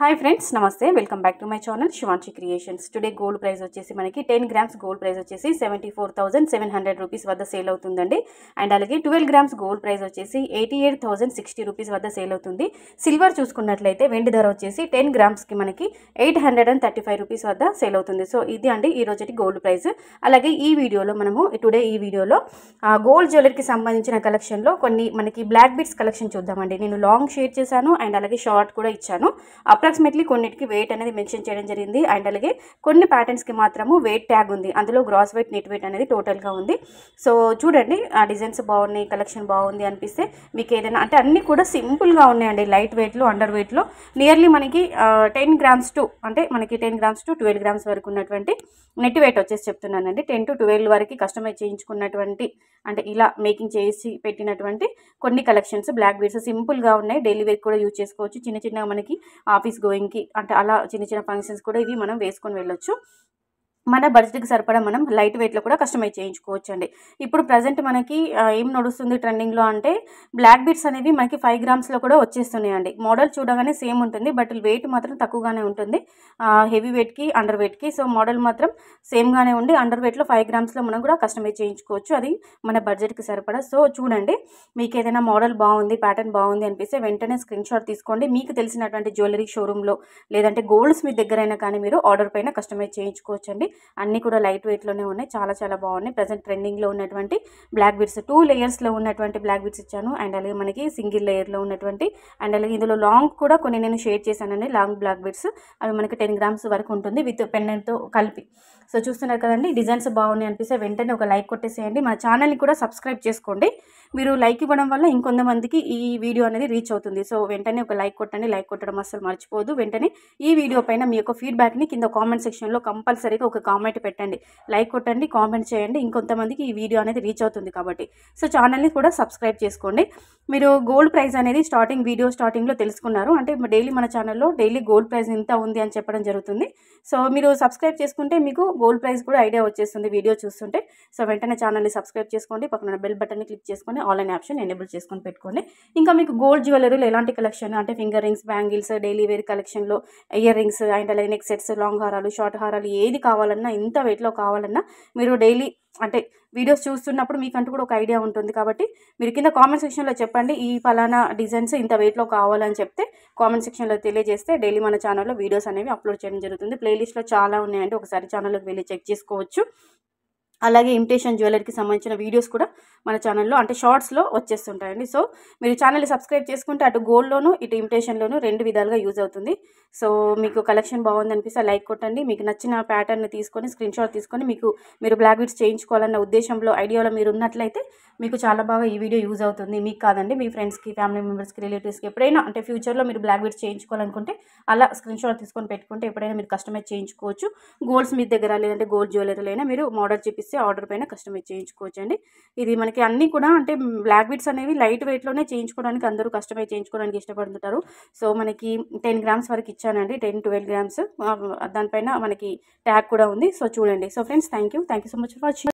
hi friends నమస్తే welcome back to my channel Shivanshi creations today gold price వచ్చేసి మనకి ten grams gold price వచ్చేసి seventy four thousand seven hundred rupees వద్ద sale అవుతుందండి and అలాగే twelve grams gold price వచ్చేసి eighty eight thousand sixty rupees వద్ద sale అవుతుంది silver చూసుకున్నట్లయితే వెండి ధర వచ్చేసి టెన్ గ్రామ్స్కి మనకి eight hundred and thirty five rupees వద్ద సేల్ అవుతుంది సో ఇది అండి ఈ రోజు గోల్డ్ ప్రైస్ అలాగే ఈ వీడియోలో మనము టుడే ఈ వీడియోలో గోల్డ్ జ్యువెలరీకి సంబంధించిన కలెక్షన్లో కొన్ని మనకి బ్లాక్ బిట్స్ కలెక్షన్ చూద్దామండి నేను లాంగ్ షేర్ చేశాను అండ్ అలాగే షార్ట్ కూడా ఇచ్చాను అప్రాక్సిమేట్లీ కొన్నిటికి వెయిట్ అనేది మెన్షన్ చేయడం జరిగింది అండ్ అలాగే కొన్ని ప్యాటర్న్స్కి మాత్రము వెయిట్ ట్యాగ్ ఉంది అందులో గ్రాస్ వెయిట్ నెట్ వెయిట్ అనేది టోటల్గా ఉంది సో చూడండి ఆ డిజైన్స్ బాగున్నాయి కలెక్షన్ బాగుంది అనిపిస్తే మీకు ఏదైనా అంటే అన్నీ కూడా సింపుల్గా ఉన్నాయండి లైట్ వెయిట్లో అండర్ వెయిట్లో నియర్లీ మనకి టెన్ గ్రామ్స్ టు అంటే మనకి ten grams to twelve grams వరకు ఉన్నటువంటి నెట్ వెయిట్ వచ్చేసి చెప్తున్నానండి టెన్ టు ట్వెల్వ్ వరకు కస్టమైజ్ చేయించుకున్నటువంటి అంటే ఇలా మేకింగ్ చేసి పెట్టినటువంటి కొన్ని కలెక్షన్స్ బ్లాక్ బీర్స్ సింపుల్గా ఉన్నాయి డైలీ వేర్ కూడా యూజ్ చేసుకోవచ్చు చిన్న చిన్న మనకి ఆఫీస్ గోయింగ్కి అంటే అలా చిన్న చిన్న ఫంక్షన్స్ కూడా ఇవి మనం వేసుకొని వెళ్ళొచ్చు మన బడ్జెట్కి సరిపడా మనం లైట్ వెయిట్లో కూడా కస్టమైజ్ చేయించుకోవచ్చు అండి ఇప్పుడు ప్రజెంట్ మనకి ఏం నడుస్తుంది ట్రెండింగ్లో అంటే బ్లాక్ బీట్స్ అనేవి మనకి ఫైవ్ గ్రామ్స్లో కూడా వచ్చేస్తున్నాయండి మోడల్ చూడగానే సేమ్ ఉంటుంది బట్ వెయిట్ మాత్రం తక్కువగానే ఉంటుంది హెవీ వెయిట్కి అండర్ వెయిట్కి సో మోడల్ మాత్రం సేమ్గానే ఉండి అండర్ వెయిట్లో ఫైవ్ గ్రామ్స్లో మనం కూడా కస్టమైజ్ చేయించుకోవచ్చు అది మన బడ్జెట్కి సరిపడా సో చూడండి మీకు ఏదైనా మోడల్ బాగుంది ప్యాటర్న్ బాగుంది అనిపిస్తే వెంటనే స్క్రీన్ షాట్ తీసుకోండి మీకు తెలిసినటువంటి జ్యువెలరీ షోరూంలో లేదంటే గోల్డ్స్ మీ దగ్గరైనా కానీ మీరు ఆర్డర్ పైన కస్టమైజ్ చేయించుకోవచ్చండి అన్నీ కూడా లైట్ వెయిట్లోనే ఉన్నాయి చాలా చాలా బాగున్నాయి ప్రజెంట్ ట్రెండింగ్లో ఉన్నటువంటి బ్లాక్ బిడ్స్ టూ లేయర్స్లో ఉన్నటువంటి బ్లాక్ బిడ్స్ ఇచ్చాను అండ్ అలాగే మనకి సింగిల్ లేయర్లో ఉన్నటువంటి అండ్ అలాగే ఇందులో లాంగ్ కూడా కొన్ని నేను షేర్ చేశానండి లాంగ్ బ్లాక్ బిడ్స్ అవి మనకి టెన్ గ్రామ్స్ వరకు ఉంటుంది విత్ పెన్తో కలిపి సో చూస్తున్నారు కదండి డిజైన్స్ బాగున్నాయి అనిపిస్తే వెంటనే ఒక లైక్ కొట్టేసేయండి మా ఛానల్ని కూడా సబ్స్క్రైబ్ చేసుకోండి మీరు లైక్ ఇవ్వడం వల్ల ఇంకొంతమందికి ఈ వీడియో అనేది రీచ్ అవుతుంది సో వెంటనే ఒక లైక్ కొట్టండి లైక్ కొట్టడం అసలు మర్చిపోదు వెంటనే ఈ వీడియో పైన మీ యొక్క ఫీడ్బ్యాక్ని కింద కామెంట్ సెక్షన్లో కంపల్సరీగా ఒక కామెంట్ పెట్టండి లైక్ కొట్టండి కామెంట్ చేయండి ఇంకొంతమందికి ఈ వీడియో అనేది రీచ్ అవుతుంది కాబట్టి సో ఛానల్ని కూడా సబ్స్క్రైబ్ చేసుకోండి మీరు గోల్డ్ ప్రైజ్ అనేది స్టార్టింగ్ వీడియో స్టార్టింగ్లో తెలుసుకున్నారు అంటే డైలీ మన ఛానల్లో డైలీ గోల్డ్ ప్రైస్ ఇంత ఉంది అని చెప్పడం జరుగుతుంది సో మీరు సబ్స్క్రైబ్ చేసుకుంటే మీకు గోల్డ్ ప్రైస్ కూడా ఐడియా వచ్చేస్తుంది వీడియో చూస్తుంటే సో వెంటనే ఛానల్ని సబ్స్క్రైబ్ చేసుకోండి పక్కన బెల్ బటన్ని క్లిక్ చేసుకోండి చేసుకొని ఆన్లైన్ ఆప్షన్ ఎనేబుల్ చేసుకొని పెట్టుకోండి ఇంకా మీకు గోల్డ్ జ్యువెలరీలు ఎలాంటి కలెక్షన్ అంటే finger rings bangles daily wear కలెక్షన్లో ఇయర్ రింగ్స్ అండ్ అలాగే నెక్ సెట్స్ లాంగ్ హారాలు షార్ట్ హారాలు ఏది కావాలన్నా ఇంత వెయిట్లో కావాలన్నా మీరు డైలీ అంటే వీడియోస్ చూస్తున్నప్పుడు మీకంటూ కూడా ఒక ఐడియా ఉంటుంది కాబట్టి మీరు కింద కామెంట్ సెక్షన్లో చెప్పండి ఈ ఫలానా డిజైన్స్ ఇంత వెయిట్లో కావాలని చెప్తే కామెంట్ సెక్షన్లో తెలియజేస్తే డైలీ మన ఛానల్లో వీడియోస్ అనేవి అప్లోడ్ చేయడం జరుగుతుంది ప్లేలిస్ట్లో చాలా ఉన్నాయండి ఒకసారి ఛానల్లోకి వెళ్ళి చెక్ చేసుకోవచ్చు అలాగే ఇమిటేషన్ జ్యువెలరీకి సంబంధించిన వీడియోస్ కూడా మన ఛానల్లో అంటే షార్ట్స్లో వచ్చేస్తుంటాయండి సో మీరు ఛానల్ని సబ్స్క్రైబ్ చేసుకుంటే అటు గోల్డ్లోను ఇటు ఇమిటేషన్లోను రెండు విధాలుగా యూజ్ అవుతుంది సో మీకు కలెక్షన్ బాగుంది అనిపిస్తే లైక్ కొట్టండి మీకు నచ్చిన ప్యాటర్న్ తీసుకొని స్క్రీన్ షాట్ తీసుకొని మీకు మీరు బ్లాక్ బిట్స్ చేయించుకోవాలన్న ఉద్దేశంలో ఐడియాలో మీరు ఉన్నట్లయితే మీకు చాలా బాగా ఈ వీడియో యూజ్ అవుతుంది మీకు కాదండి మీ ఫ్రెండ్స్కి ఫ్యామిలీ మెంబర్స్కి రిలేటివ్స్కి ఎప్పుడైనా అంటే ఫ్యూచర్లో మీరు బ్లాక్ బిట్స్ చేయించుకోవాలనుకుంటే అలా స్క్రీన్ షాట్ తీసుకొని పెట్టుకుంటే ఎప్పుడైనా మీరు కస్టమైజ్ చేయించుకోవచ్చు గోల్డ్స్ మీ దగ్గర లేదంటే గోల్డ్ జ్యువెలరీలైనా మీరు మోడల్ చూపిస్తారు చేస్తే ఆర్డర్ పైన కస్టమైజ్ చేయించుకోవచ్చు అండి ఇది మనకి అన్ని కూడా అంటే బ్లాక్ బీట్స్ అనేవి లైట్ వెయిట్లోనే చేయించుకోవడానికి అందరూ కస్టమైజ్ చేయించుకోవడానికి ఇష్టపడుతుంటారు సో మనకి టెన్ గ్రామ్స్ వరకు ఇచ్చానండి టెన్ ట్వెల్వ్ గ్రామ్స్ దానిపైన మనకి ట్యాగ్ కూడా ఉంది సో చూడండి so friends thank you thank you so much for watching